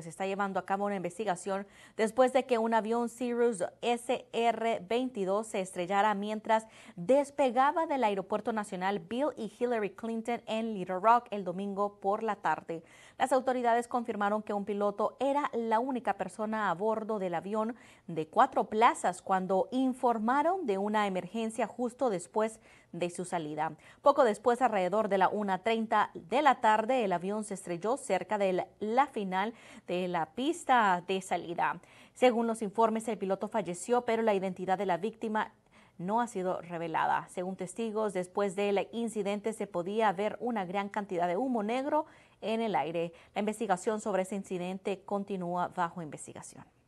Se está llevando a cabo una investigación después de que un avión Cirrus SR-22 se estrellara mientras despegaba del Aeropuerto Nacional Bill y Hillary Clinton en Little Rock el domingo por la tarde. Las autoridades confirmaron que un piloto era la única persona a bordo del avión de cuatro plazas cuando informaron de una emergencia justo después de su salida. Poco después, alrededor de la 1.30 de la tarde, el avión se estrelló cerca de la final de la pista de salida. Según los informes, el piloto falleció, pero la identidad de la víctima no ha sido revelada. Según testigos, después del incidente se podía ver una gran cantidad de humo negro en el aire. La investigación sobre ese incidente continúa bajo investigación.